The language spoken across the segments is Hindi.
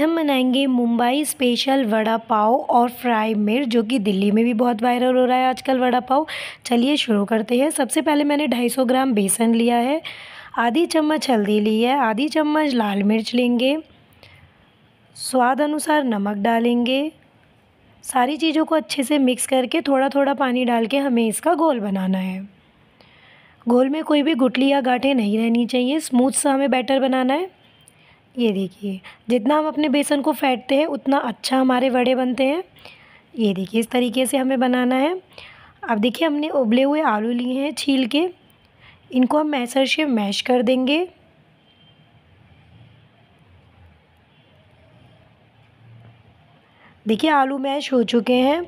हम बनाएंगे मुंबई स्पेशल वड़ा पाव और फ्राई मिर जो कि दिल्ली में भी बहुत वायरल हो रहा है आजकल वड़ा पाव चलिए शुरू करते हैं सबसे पहले मैंने 250 ग्राम बेसन लिया है आधी चम्मच हल्दी ली है आधी चम्मच लाल मिर्च लेंगे स्वाद अनुसार नमक डालेंगे सारी चीज़ों को अच्छे से मिक्स करके थोड़ा थोड़ा पानी डाल के हमें इसका घोल बनाना है घोल में कोई भी गुटली या गाठें नहीं रहनी चाहिए स्मूथ सा हमें बैटर बनाना है ये देखिए जितना हम अपने बेसन को फेंटते हैं उतना अच्छा हमारे वड़े बनते हैं ये देखिए इस तरीके से हमें बनाना है अब देखिए हमने उबले हुए आलू लिए हैं छील के इनको हम मैसर से मैश कर देंगे देखिए आलू मैश हो चुके हैं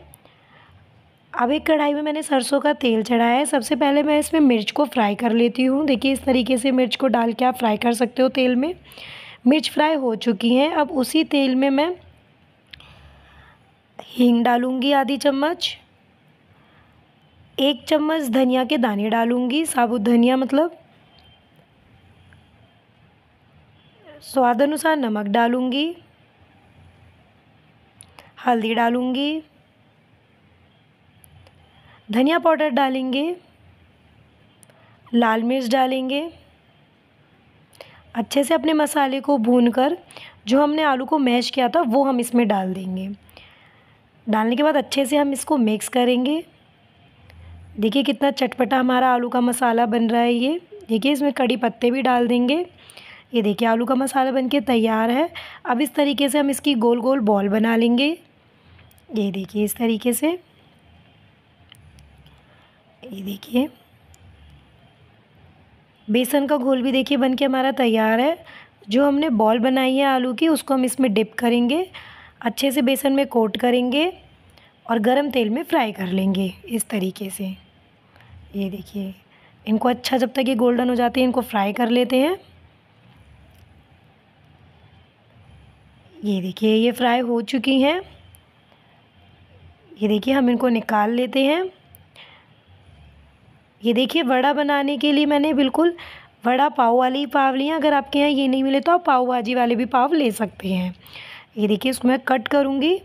अब एक कढ़ाई में मैंने सरसों का तेल चढ़ाया है सबसे पहले मैं इसमें मिर्च को फ्राई कर लेती हूँ देखिए इस तरीके से मिर्च को डाल के आप फ्राई कर सकते हो तेल में मिर्च फ्राई हो चुकी हैं अब उसी तेल में मैं हींग डालूँगी आधी चम्मच एक चम्मच धनिया के दाने डालूँगी साबुत धनिया मतलब स्वाद अनुसार नमक डालूँगी हल्दी डालूँगी धनिया पाउडर डालेंगे लाल मिर्च डालेंगे अच्छे से अपने मसाले को भून कर जो हमने आलू को मैश किया था वो हम इसमें डाल देंगे डालने के बाद अच्छे से हम इसको मिक्स करेंगे देखिए कितना चटपटा हमारा आलू का मसाला बन रहा है ये देखिए इसमें कड़ी पत्ते भी डाल देंगे ये देखिए आलू का मसाला बनके तैयार है अब इस तरीके से हम इसकी गोल गोल बॉल बना लेंगे ये देखिए इस तरीके से ये देखिए बेसन का घोल भी देखिए बन के हमारा तैयार है जो हमने बॉल बनाई है आलू की उसको हम इसमें डिप करेंगे अच्छे से बेसन में कोट करेंगे और गरम तेल में फ्राई कर लेंगे इस तरीके से ये देखिए इनको अच्छा जब तक ये गोल्डन हो जाते हैं इनको फ्राई कर लेते हैं ये देखिए ये फ्राई हो चुकी हैं ये देखिए हम इनको निकाल लेते हैं ये देखिए वड़ा बनाने के लिए मैंने बिल्कुल वड़ा पाव वाले ही पाव लिया अगर आपके यहाँ ये नहीं मिले तो आप पाव भाजी वाले भी पाव ले सकते हैं ये देखिए इसको मैं कट करूँगी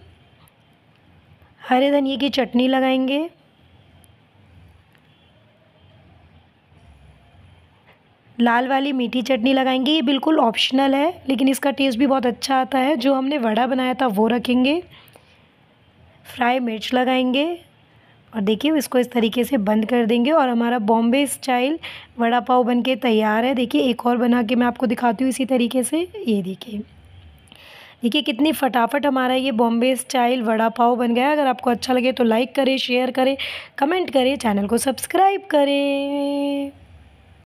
हरे धनिए की चटनी लगाएंगे लाल वाली मीठी चटनी लगाएंगे ये बिल्कुल ऑप्शनल है लेकिन इसका टेस्ट भी बहुत अच्छा आता है जो हमने वड़ा बनाया था वो रखेंगे फ्राई मिर्च लगाएंगे और देखिए इसको इस तरीके से बंद कर देंगे और हमारा बॉम्बे स्टाइल वड़ा पाव बन के तैयार है देखिए एक और बना के मैं आपको दिखाती हूँ इसी तरीके से ये देखिए देखिए कितनी फटाफट हमारा ये बॉम्बे स्टाइल वड़ा पाव बन गया अगर आपको अच्छा लगे तो लाइक करें शेयर करें कमेंट करें चैनल को सब्सक्राइब करें